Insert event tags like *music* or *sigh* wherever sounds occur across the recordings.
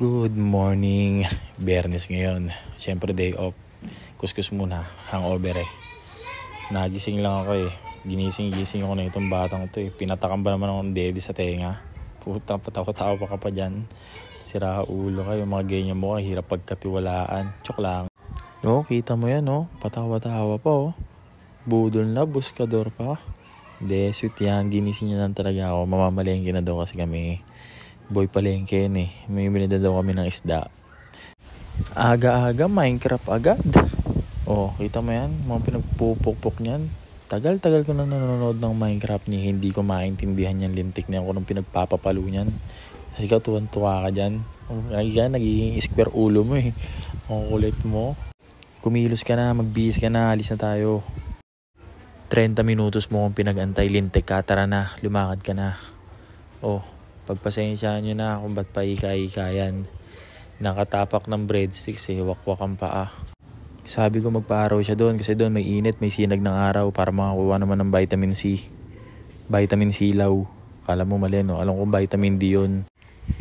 Good morning. Bernes ngayon. Siyempre day off. Kuskus muna. Hangover eh. Nagising lang ako eh. Ginising-gising ako na itong batang to eh. Pinatakan ba naman ng daddy sa tenga? Puta, patawa-tawa pa ka pa dyan. Sira ulo kayo. Mga ganyan mo ka. Hirap pagkatiwalaan. Tsok lang. No, oh, kita mo yan no. Oh. Patawa-tawa pa oh. Budol na. Buskador pa. Desut yan. Ginising niya lang talaga ako. Mamamalengke na daw kasi kami boy palengke ni. May binida daw kami ng isda. Aga-aga, Minecraft agad. Oh, kita mo yan? Mga pinagpupukpok niyan. Tagal-tagal ko na nanonood ng Minecraft ni hindi ko maintindihan yung lintik niya kung anong pinagpapapalo niyan. Kasi ka tuwan-tuwa ka dyan. Oh, Ayan, nagiging square ulo mo eh. Ang kulit mo. Kumilos ka na, magbihis ka na, alis na tayo. 30 minutos mo kung pinagantay, lintik ka, tara na, lumakad ka na. Oh, Pagpasensyahan nyo na kung ba't paika-ika yan. Nakatapak ng breadsticks eh, wakwak ang paa. Sabi ko magpa-araw siya doon kasi doon may init, may sinag ng araw para makakuha naman ng vitamin C. Vitamin C law. Kala mo mali no, alam ko vitamin D yun.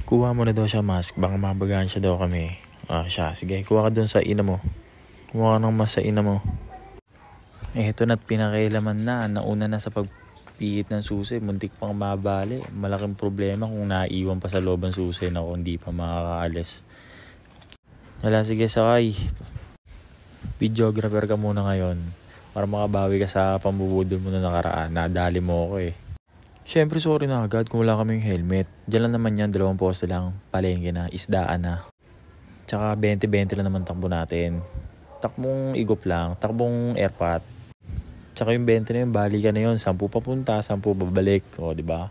Kuha mo na daw siya mask, baka mabagaan siya daw kami. Ah, siya. Sige, kuha ka doon sa ina mo. Kuha ka ng mas sa ina mo. Eh, ito na't pinakailaman na. Nauna na sa pag pihit ng susi, muntik pang mabali. Malaking problema kung naiwan pa sa loob ang susi na kung hindi pa makakaalis. Wala, sige sakay. Videographer ka muna ngayon para makabawi ka sa pambubudol mo na nakaraan. Nadali mo ako eh. Siyempre, sorry na agad kung wala kaming helmet. Diyan lang naman yan, dalawang poste lang. Palengke na, isdaan na. Tsaka 20-20 lang naman takbo natin. Takbong igop lang, takbong airpat Tsaka yung 20 na yun, bali ka na yun. 10 papunta, 10 babalik. O, di ba?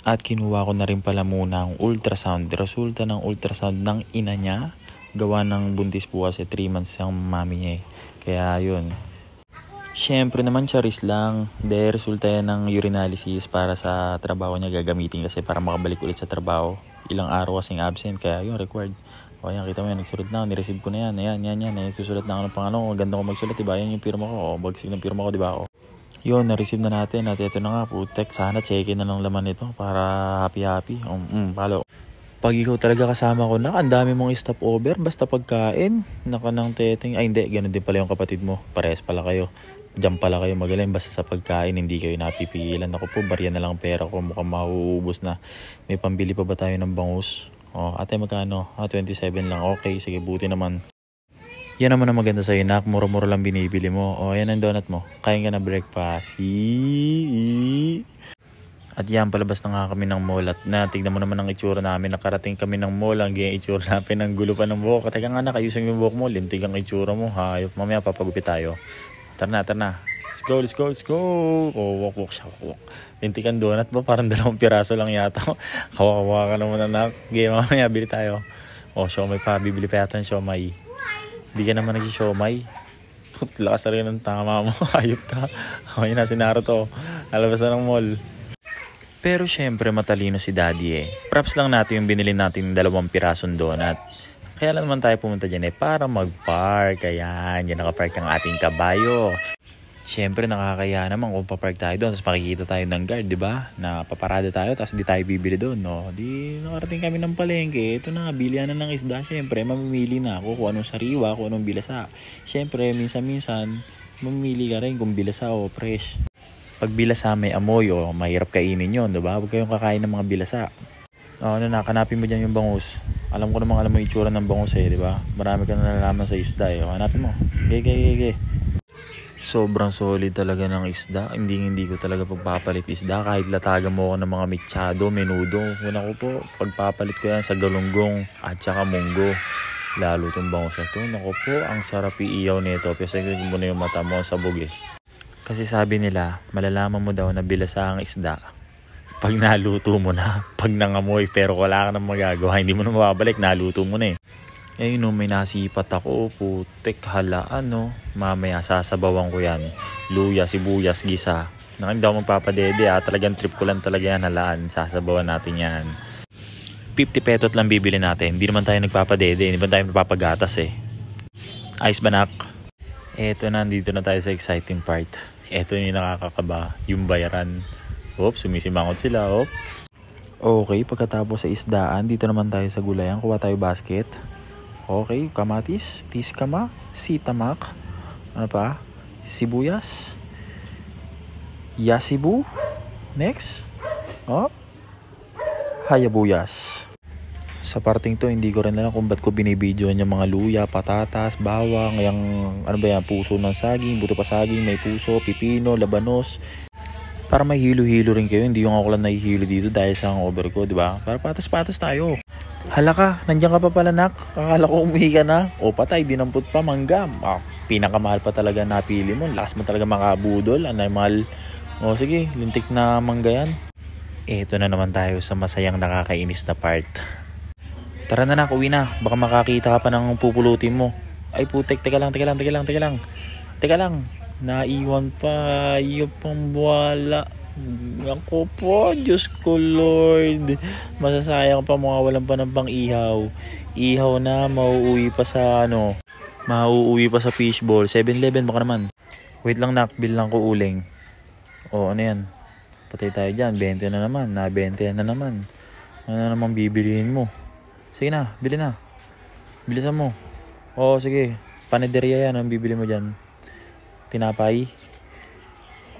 At kinuha ko na rin pala muna ang ultrasound. Resulta ng ultrasound ng ina niya. Gawa ng buntis po kasi 3 months ang mami niya eh. Kaya yun. Siyempre naman, charis lang. De, resulta yan ng urinalysis para sa trabaho niya gagamitin kasi para makabalik ulit sa trabaho. Ilang araw kasing absent, kaya yun, required. O ayan, kita mo yan, nagsulat na ako, nireceive ko na yan. Ayan, yan, yan. Ayan, susulat na ako ng pangalan ko. Ganda ko magsulat, diba? Ayan yung pirma ko. O, bagsig ng pirma ko, diba? O. Yun, na-receive na natin at ito na nga, putek. Sana checkin na lang laman nito para happy-happy. Um, um, palo. Pag ikaw talaga kasama ko na, ang dami mong stopover, basta pagkain, naka ng teteng. Ay, hindi, ganun din pala yung kapatid mo. Parehas pala kayo. Diyan pala kayo magaling. Basta sa pagkain, hindi kayo napipigilan. Ako po, barya na lang pera ko. Mukhang mauubos na. May pambili pa ba tayo ng bangus? Oh, ate magkano? Ah, 27 lang. Okay, sige, buti naman. Yan naman ang maganda sa'yo, nak. Muro-muro lang binibili mo. oh, yan ang donut mo. Kain ka na breakfast. Eee. At yan, palabas na nga kami ng mall. At na, tignan mo naman ang itsura namin. Nakarating kami ng mall. Ang ganyan itsura namin. Ang gulo pa ng buhok. Teka nga, nakayusang yung buhok mo. Lintig ang itsura mo. Hayop. Mamaya papagupit tayo. Tara na, tara na. Let's go, let's go, let's go. Oh, walk, walk siya, walk, walk. Pintikan donut ba? Parang dalawang piraso lang yata. *laughs* Kawawa ka naman anak. Game, mamaya, bili tayo. Oh, siomay pa. Bibili pa yata ng siomay. Hindi ka naman nag-siomay. Lakas talaga ng tama mo. *laughs* Ayop ka. Oh, yun na, si Naruto. Alabas na ng mall. Pero syempre matalino si daddy eh. Props lang natin yung binili natin ng dalawang pirasong donut. Kaya lang naman tayo pumunta dyan eh para mag-park. Ayan, yan nakapark ang ating kabayo syempre nakakaya naman kung papark tayo doon tapos makikita tayo ng guard, di ba? Na paparada tayo tapos di tayo bibili doon, no? Di nakarating kami ng palengke, ito na, bilihan na ng isda, syempre mamimili na ako kung anong sariwa, kung anong bilasa. Syempre, minsan-minsan, mamimili ka rin kung bilasa o fresh. Pag bilasa may amoy o mahirap kainin yon, di ba? Huwag kayong kakain ng mga bilasa. Oh, ano na, kanapin mo dyan yung bangus. Alam ko namang alam mo yung itsura ng bangus eh, di ba? Marami ka na nalalaman sa isda eh. Hanapin mo. Gay, gay, gay, gay sobrang solid talaga ng isda. Hindi hindi ko talaga pagpapalit isda. Kahit latagan mo ako ng mga mitsado, menudo. Una ko po, pagpapalit ko yan sa galunggong at saka munggo. Lalo itong bangos na to. Naku po, ang sarap iiyaw nito. Pesa mo na yung mata mo sa bugi. Eh. Kasi sabi nila, malalaman mo daw na bilasa ang isda pag naluto mo na, pag nangamoy, pero wala ka nang magagawa, hindi mo na mababalik, naluto mo na eh. Eh nung may nasipat ako, putik, hala, ano. Mamaya sasabawan ko yan. Luya, sibuyas, gisa. Nakin daw magpapadede ah, talagang trip ko lang talaga yan, halaan. Sasabawan natin yan. 50 petot lang bibili natin. Hindi naman tayo nagpapadede, hindi naman tayo nagpapagatas eh. Ice banak. Eto na, dito na tayo sa exciting part. Eto yung nakakakaba, yung bayaran. Oops, sumisimangot sila, oops. Okay, pagkatapos sa isdaan, dito naman tayo sa gulayan. Kuha tayo basket. Okay, kamatis, tiskama, sitamak, ano pa? Sibuyas, yasibu, next, oh, hayabuyas. Sa parting to, hindi ko rin alam kung ba't ko binibidyoan yung mga luya, patatas, bawang, yung, ano ba yan, puso ng saging, buto pa saging, may puso, pipino, labanos. Para may hilo-hilo rin kayo, hindi yung ako lang nahihilo dito dahil sa hangover ko, di ba? Para patas-patas tayo. Hala ka, nandiyan ka pa pala nak. Akala ko umuwi ka na. O patay, dinampot pa, mangga. Ah, pinakamahal pa talaga napili mo. Last mo talaga makabudol. Anay mahal. O sige, lintik na mangga yan. Eto na naman tayo sa masayang nakakainis na part. Tara na nak, uwi na. Baka makakita ka pa ng pupulutin mo. Ay putek, teka lang, teka lang, teka lang, teka lang. Teka lang, naiwan pa, yung pang buwala. Ako po, Diyos ko Lord. Masasayang pa mga walang panampang ihaw. Ihaw na, mauuwi pa sa ano. Mauuwi pa sa fishball. 7-11 baka naman. Wait lang, nakbil lang ko uling. O, ano yan? Patay tayo dyan. 20 na naman. Na 20 na naman. Ano na naman bibilihin mo? Sige na, bili na. Bilisan mo. Oo, sige. Panaderia yan ang bibili mo dyan. Tinapay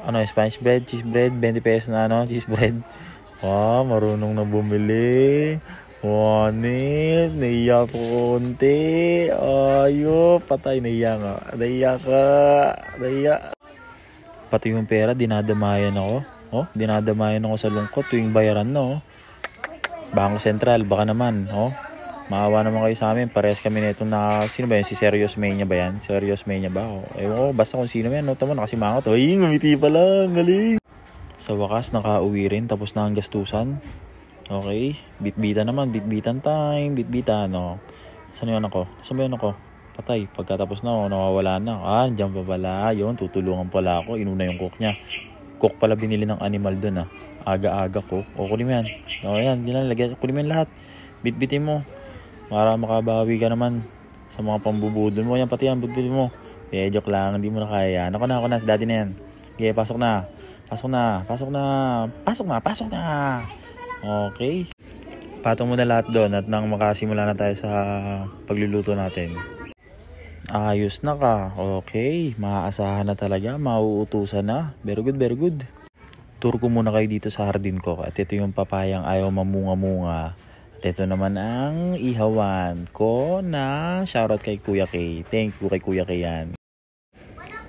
ano, Spanish bread, cheese bread, 20 pesos na ano, cheese bread. Wow, marunong na bumili. Wanit, naiya ko konti. Ayo, patay, naiya nga. Naiya ka, naiya. Pati yung pera, dinadamayan ako. Oh, dinadamayan ako sa lungkot tuwing bayaran no? Bangko Sentral, baka naman, oh. Maawa naman kayo sa amin. Parehas kami nitong na, sino ba yan? Si Serious Mania ba yan? Serious Mania ba? O, ewan ko, basta kung sino yan. Nota mo, nakasimangot. Hoy, ngumiti pa lang. Galing. Sa wakas, nakauwi rin. Tapos na ang gastusan. Okay. Bitbitan naman. Bitbitan time. Bitbitan, no. Saan yun ako? Saan ba yun ako? Patay. Pagkatapos na, oh, nawawala na. Ah, dyan pa pala. Yun, tutulungan pala ako. Inuna yung cook niya. Cook pala binili ng animal doon ah. Aga-aga cook. O, kunin mo yan. O, yan. Yan, lagyan. Kunin mo yan lahat. Bitbitin mo para makabawi ka naman sa mga pambubudol mo. Yan pati yan, budbud mo. Eh, joke lang, hindi mo na kaya. Nako na, ako na, si daddy na yan. Okay, pasok na. Pasok na, pasok na, pasok na, pasok na. Okay. Patong mo na lahat doon at nang makasimula na tayo sa pagluluto natin. Ayos na ka. Okay, maaasahan na talaga, mauutusan na. Very good, very good. Turko muna kayo dito sa hardin ko at ito yung papayang ayaw mamunga-munga ito naman ang ihawan ko na shoutout kay Kuya Kay. Thank you kay Kuya Kay yan.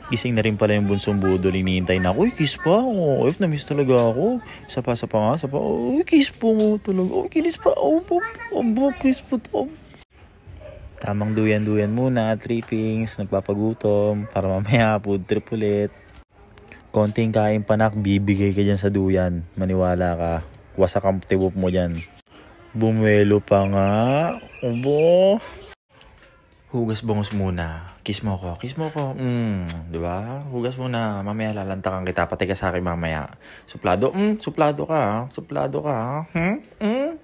Gising na rin pala yung bunsong budol. Iniintay na ako. Uy, kiss pa. Oh, if na-miss talaga ako. Isa pa, isa pa nga. Isa pa. Uy, kiss po mo talaga. Uy, kiss pa. Oh, pop. Oh, pop. Kiss po. Oh. Tamang duyan-duyan muna. Trippings. Nagpapagutom. Para mamaya food trip ulit. Konting kain panak. Bibigay ka dyan sa duyan. Maniwala ka. Wasak ang tibok mo dyan. Bumelo pa nga. Ubo. Hugas bongos muna. Kiss mo ko. Kiss mo ko. Mm, di ba? Hugas muna. Mamaya lalantakan kita. Patay ka sa akin mamaya. Suplado. Mm, suplado ka. Suplado ka. Hmm? Mm.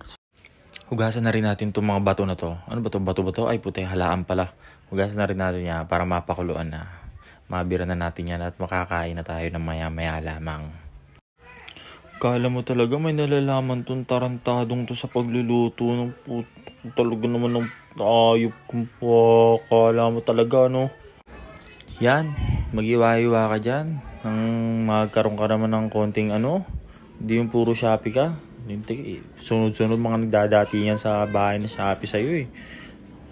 Hugasan na rin natin 'tong mga bato na to. Ano ba to? Bato bato Ay puti, halaan pala. Hugasan na rin natin 'ya para mapakuluan na. Mabira na natin yan at makakain na tayo ng maya-maya lamang. Kala mo talaga may nalalaman tong tarantadong to sa pagluluto ng puto. Talaga naman ng ayop kong po. Kala mo talaga no. Yan, mag iwa ka dyan. Nang magkaroon ka naman ng konting ano. Hindi yung puro Shopee ka. Sunod-sunod mga nagdadati yan sa bahay na Shopee sa'yo eh.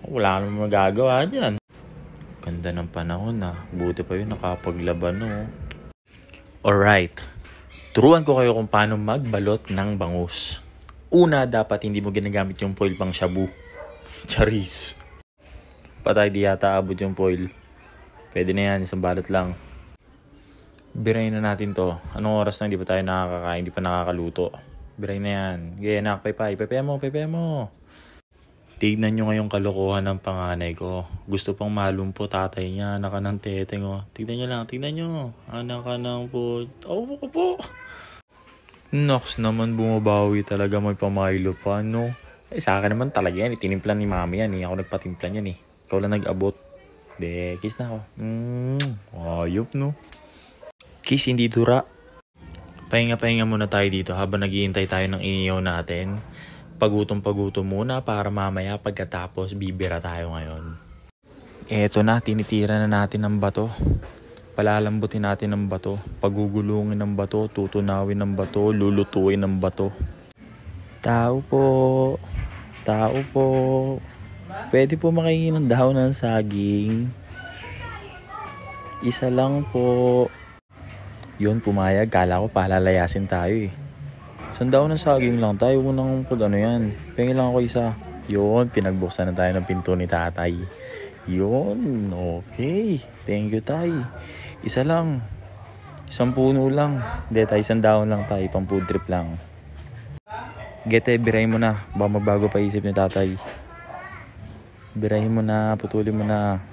Wala naman magagawa dyan. Ganda ng panahon ah. Buti pa yun nakapaglaban no. Oh. Alright. Turuan ko kayo kung paano magbalot ng bangus. Una, dapat hindi mo ginagamit yung foil pang shabu. *laughs* Charis. Patay di yata abot yung foil. Pwede na yan, isang balot lang. Birayin na natin to. Anong oras na hindi pa tayo nakakakain, hindi pa nakakaluto. Birayin na yan. Gaya na, paypay, paypay mo, pepe mo. Tignan nyo ngayong kalokohan ng panganay ko. Gusto pang malumpo tatay niya, anak ka ng teteng oh. Tignan nyo lang, tignan nyo. Anak ka ng po. Oh, ko po. Nox naman bumabawi talaga may pamilo pa, no? Eh, sa akin naman talaga yan. Itinimpla ni mami yan. Eh. Ako nagpatimpla niyan eh. Ikaw lang nag-abot. De, kiss na ako. Mm, ayop, no? Kiss, hindi dura. Pahinga-pahinga muna tayo dito habang naghihintay tayo ng iniyaw natin. Pagutom-pagutom muna para mamaya pagkatapos bibira tayo ngayon. Eto na, tinitira na natin ang bato palalambutin natin ng bato, pagugulungin ng bato, tutunawin ng bato, lulutuin ng bato. Tao po, tao po, pwede po makahingi ng dahon ng saging. Isa lang po. Yun, pumayag. Kala ko palalayasin tayo eh. Sandaw ng saging lang tayo. Unang pag ano yan. Pingin lang ako isa. Yun, pinagbuksan na tayo ng pinto ni tatay. Yun, okay. Thank you, Tay. Isa lang. Isang puno lang. Hindi, Tay, isang daon lang, Tay. Pang food trip lang. Gete, birahin mo na. Baka mabago pa isip ni Tatay. Birahin mo na, putulin mo na.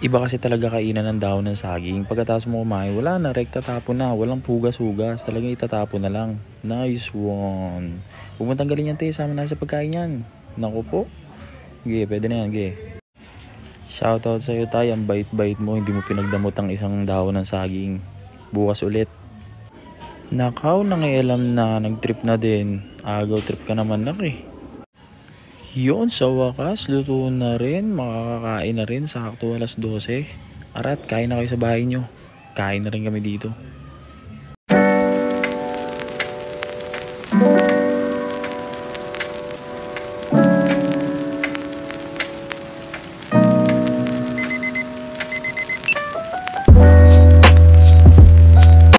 Iba kasi talaga kainan ng daon ng saging. Pagkatapos mo kumain, wala na, rekta tapo na. Walang pugas-hugas. Talagang itatapo na lang. Nice one. Huwag galing yan, te. Sama na sa pagkain yan. Naku po. Gay, pwede na yan, gay. Shoutout sa'yo tayo, ang bait-bait mo, hindi mo pinagdamot ang isang dahon ng saging. Bukas ulit. Nakaw, nangialam na, nag-trip na din. Agaw trip ka naman, naki. Yun, sa wakas, luto na rin, makakakain na rin, sakto alas 12. Arat, kain na kayo sa bahay nyo. Kain na rin kami dito.